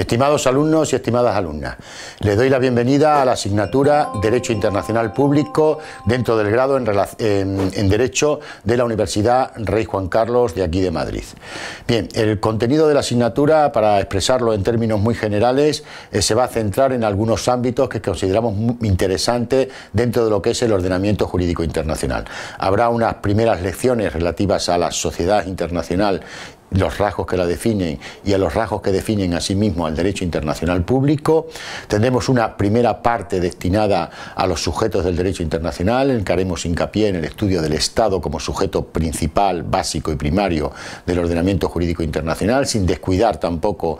Estimados alumnos y estimadas alumnas, les doy la bienvenida a la asignatura Derecho Internacional Público dentro del grado en, Derecho de la Universidad Rey Juan Carlos de aquí de Madrid. Bien, el contenido de la asignatura, para expresarlo en términos muy generales, eh, se va a centrar en algunos ámbitos que consideramos interesantes dentro de lo que es el ordenamiento jurídico internacional. Habrá unas primeras lecciones relativas a la sociedad internacional los rasgos que la definen y a los rasgos que definen a sí al derecho internacional público. Tendremos una primera parte destinada a los sujetos del derecho internacional, en que haremos hincapié en el estudio del Estado como sujeto principal, básico y primario del ordenamiento jurídico internacional, sin descuidar tampoco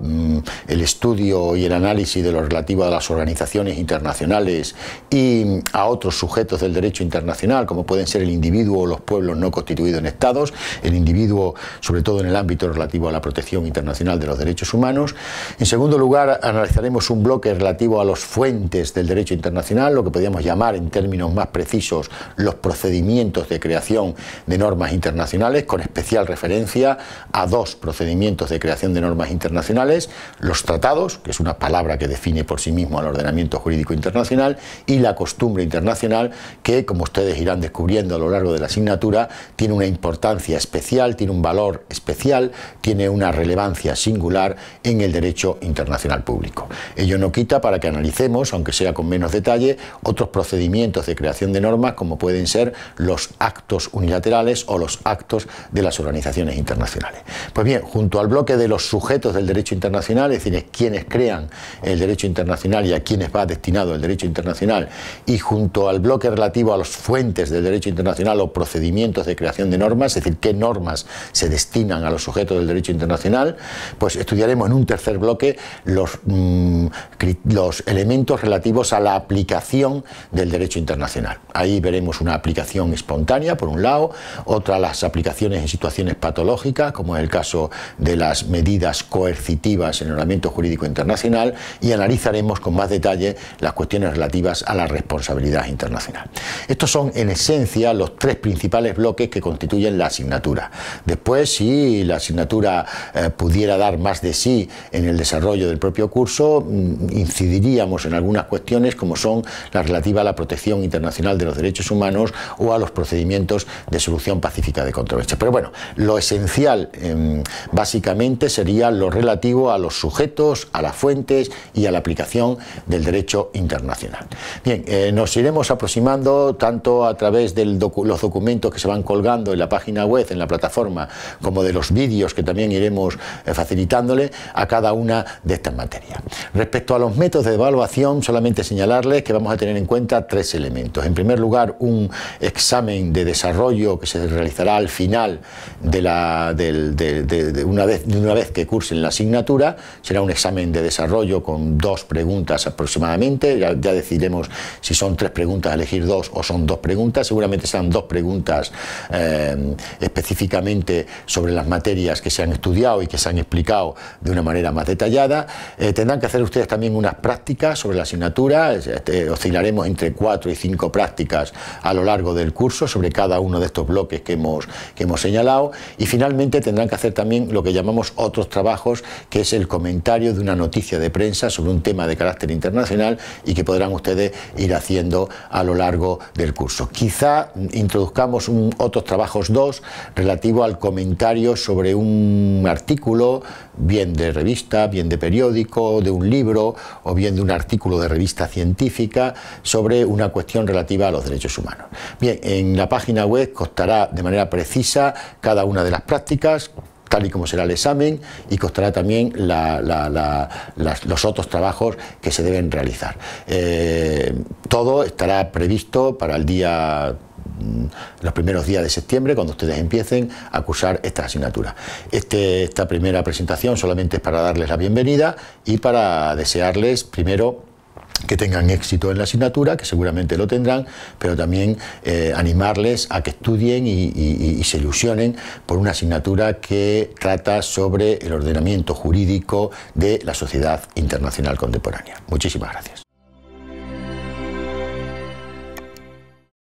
mm, el estudio y el análisis de lo relativo a las organizaciones internacionales y mm, a otros sujetos del derecho internacional, como pueden ser el individuo o los pueblos no constituidos en estados, el individuo sobre todo en el ámbito relativo a la protección internacional de los derechos humanos. En segundo lugar, analizaremos un bloque relativo a las fuentes del derecho internacional, lo que podríamos llamar en términos más precisos los procedimientos de creación de normas internacionales, con especial referencia a dos procedimientos de creación de normas internacionales, los tratados, que es una palabra que define por sí mismo al ordenamiento jurídico internacional, y la costumbre internacional, que como ustedes irán descubriendo a lo largo de la asignatura, tiene una importancia especial, tiene un valor especial, tiene una relevancia singular en el derecho internacional público. Ello no quita para que analicemos, aunque sea con menos detalle, otros procedimientos de creación de normas como pueden ser los actos unilaterales o los actos de las organizaciones internacionales. Pues bien, junto al bloque de los sujetos del derecho internacional, es decir, quienes crean el derecho internacional y a quienes va destinado el derecho internacional, y junto al bloque relativo a las fuentes del derecho internacional o procedimientos de creación de normas, es decir, qué normas se destinan a los sujetos del derecho internacional, pues estudiaremos en un tercer bloque los, mm, los elementos relativos a la aplicación del derecho internacional. Ahí veremos una aplicación espontánea, por un lado, otra las aplicaciones en situaciones patológicas, como en el caso de las medidas coercitivas en el ordenamiento jurídico internacional, y analizaremos con más detalle las cuestiones relativas a la responsabilidad internacional. Estos son, en esencia, los tres principales bloques que constituyen la asignatura. Después, si la asignatura eh, pudiera dar más de sí en el desarrollo del propio curso, mm, incidiríamos en algunas cuestiones como son las relativas a la protección internacional de los derechos humanos o a los procedimientos de solución pacífica de controversias. Pero bueno, lo esencial em, básicamente sería lo relativo a los sujetos, a las fuentes y a la aplicación del derecho internacional. Bien, eh, nos iremos aproximando tanto a través de los documentos que se van colgando en la página web, en la plataforma, como de los vídeos que también iremos eh, facilitándole a cada una de estas materias. Respecto a los métodos de evaluación, solamente señalarles que vamos a tener en cuenta tres elementos. En primer lugar, un examen de desarrollo que se realizará al final de, la, de, una, vez, que cursen la asignatura. Será un examen de desarrollo con dos preguntas aproximadamente. Ya, decidiremos si son tres preguntas, elegir dos o son dos preguntas. Seguramente serán dos preguntas eh, específicamente sobre las materias que se han estudiado y que se han explicado de una manera más detallada. Eh, tendrán que hacer ustedes también unas prácticas sobre la asignatura, este, oscilaremos entre cuatro y cinco prácticas a lo largo del curso sobre cada uno de estos bloques que hemos, hemos señalado y finalmente tendrán que hacer también lo que llamamos otros trabajos, que es el comentario de una noticia de prensa sobre un tema de carácter internacional y que podrán ustedes ir haciendo a lo largo del curso. Quizá introduzcamos otros trabajos dos relativo al comentario sobre un artículo, bien de revista, bien de periódico, de un libro o bien de un artículo de revista científica sobre una cuestión relativa a los derechos humanos. Bien, en la página web costará de manera precisa cada una de las prácticas, tal y como será el examen y costará también los otros trabajos que se deben realizar. Eh, todo estará previsto para el día Mm, los primeros días de septiembre, cuando ustedes empiecen a cursar esta asignatura. Este, esta primera presentación solamente es para darles la bienvenida y para desearles primero que tengan éxito en la asignatura, que seguramente lo tendrán, pero también eh, animarles a que estudien y, y, se ilusionen por una asignatura que trata sobre el ordenamiento jurídico de la sociedad internacional contemporánea. Muchísimas gracias.